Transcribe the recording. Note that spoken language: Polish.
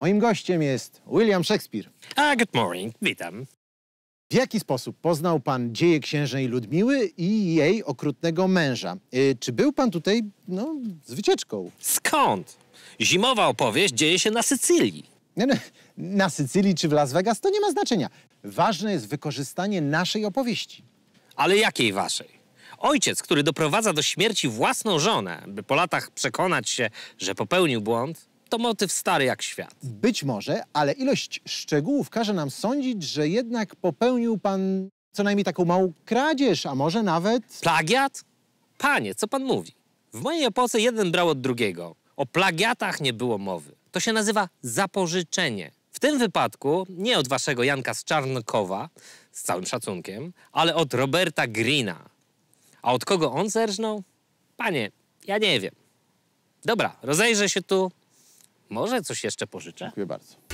Moim gościem jest William Shakespeare. A, good morning, witam. W jaki sposób poznał pan dzieje księżnej Ludmiły i jej okrutnego męża? Y, czy był pan tutaj, no, z wycieczką? Skąd? Zimowa opowieść dzieje się na Sycylii. Na Sycylii czy w Las Vegas to nie ma znaczenia. Ważne jest wykorzystanie naszej opowieści. Ale jakiej waszej? Ojciec, który doprowadza do śmierci własną żonę, by po latach przekonać się, że popełnił błąd, to motyw stary jak świat. Być może, ale ilość szczegółów każe nam sądzić, że jednak popełnił pan co najmniej taką małą kradzież, a może nawet... Plagiat? Panie, co pan mówi? W mojej epoce jeden brał od drugiego. O plagiatach nie było mowy. To się nazywa zapożyczenie. W tym wypadku nie od waszego Janka z Czarnkowa, z całym szacunkiem, ale od Roberta Greena, a od kogo on zerżnął? Panie, ja nie wiem. Dobra, rozejrzę się tu. Może coś jeszcze pożyczę? Dziękuję bardzo.